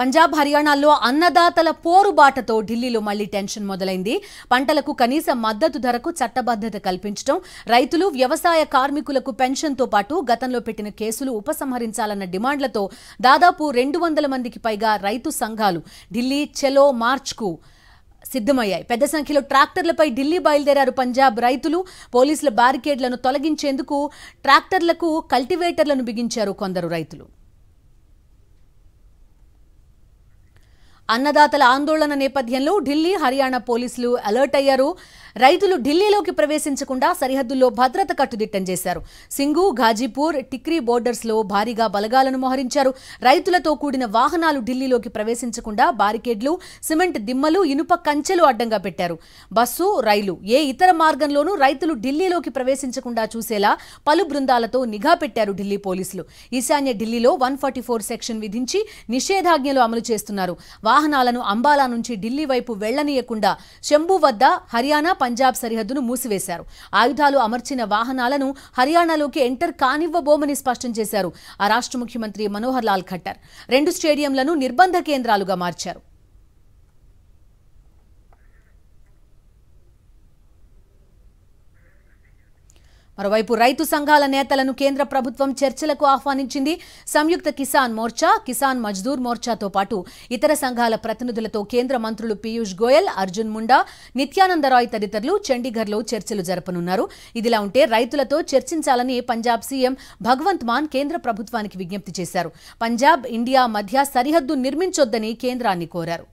పంజాబ్ హర్యానాల్లో అన్నదాతల పోరుబాటతో ఢిల్లీలో మళ్లీ టెన్షన్ మొదలైంది పంటలకు కనీస మద్దతు ధరకు చట్టబద్దత కల్పించడం రైతులు వ్యవసాయ కార్మికులకు పెన్షన్తో పాటు గతంలో పెట్టిన కేసులు ఉపసంహరించాలన్న డిమాండ్లతో దాదాపు రెండు వందల మందికి పైగా రైతు సంఘాలు ఢిల్లీ చెలో మార్చ్కు సిద్ధమయ్యాయి పెద్ద సంఖ్యలో ట్రాక్టర్లపై ఢిల్లీ బయలుదేరారు పంజాబ్ రైతులు పోలీసుల బారికేడ్లను తొలగించేందుకు ట్రాక్టర్లకు కల్టివేటర్లను బిగించారు కొందరు రైతులు అన్నదాతల ఆందోళన నేపథ్యంలో ఢిల్లీ హర్యానా పోలీసులు అలర్ట్ అయ్యారు రైతులు ఢిల్లీలోకి ప్రవేశించకుండా సరిహద్దుల్లో భద్రత కట్టుదిట్టం చేశారు సింగు ఘాజీపూర్ టిక్రీ బోర్డర్స్లో భారీగా బలగాలను మోహరించారు రైతులతో కూడిన వాహనాలు ఢిల్లీలోకి ప్రవేశించకుండా బారికేడ్లు సిమెంట్ దిమ్మలు ఇనుప కంచెలు అడ్డంగా పెట్టారు బస్సు రైలు ఏ ఇతర మార్గంలోనూ రైతులు ఢిల్లీలోకి ప్రవేశించకుండా చూసేలా పలు బృందాలతో నిఘా పెట్టారు ఢిల్లీ పోలీసులు ఈశాన్య ఢిల్లీలో వన్ ఫార్టీ ఫోర్ సెక్షన్ విధించి నిషేధాజ్ఞలు అమలు చేస్తున్నారు వాహనాలను అంబాలా నుంచి ఢిల్లీ వైపు వెళ్లనీయకుండా శంభు వద్ద హర్యానా పంజాబ్ సరిహద్దును మూసివేశారు ఆయుధాలు అమర్చిన వాహనాలను హర్యానాలోకి ఎంటర్ కానివ్వబోమని స్పష్టం చేశారు ఆ రాష్ట్ర ముఖ్యమంత్రి మనోహర్ లాల్ ఖట్టర్ రెండు స్టేడియంలను నిర్బంధ కేంద్రాలుగా మార్చారు మరోవైపు రైతు సంఘాల నేతలను కేంద్ర ప్రభుత్వం చర్చలకు ఆహ్వానించింది సంయుక్త కిసాన్ మోర్చా కిసాన్ మజ్దూర్ మోర్చాతో పాటు ఇతర సంఘాల ప్రతినిధులతో కేంద్ర మంత్రులు పీయూష్ గోయల్ అర్జున్ ముండా నిత్యానందరాయ్ తదితరులు చండీఘర్లో చర్చలు జరపనున్నారు ఇదిలా ఉంటే రైతులతో చర్చించాలని పంజాబ్ సీఎం భగవంత్ మాన్ కేంద్ర ప్రభుత్వానికి విజ్ఞప్తి చేశారు పంజాబ్ ఇండియా మధ్య సరిహద్దు నిర్మించొద్దని కేంద్రాన్ని కోరారు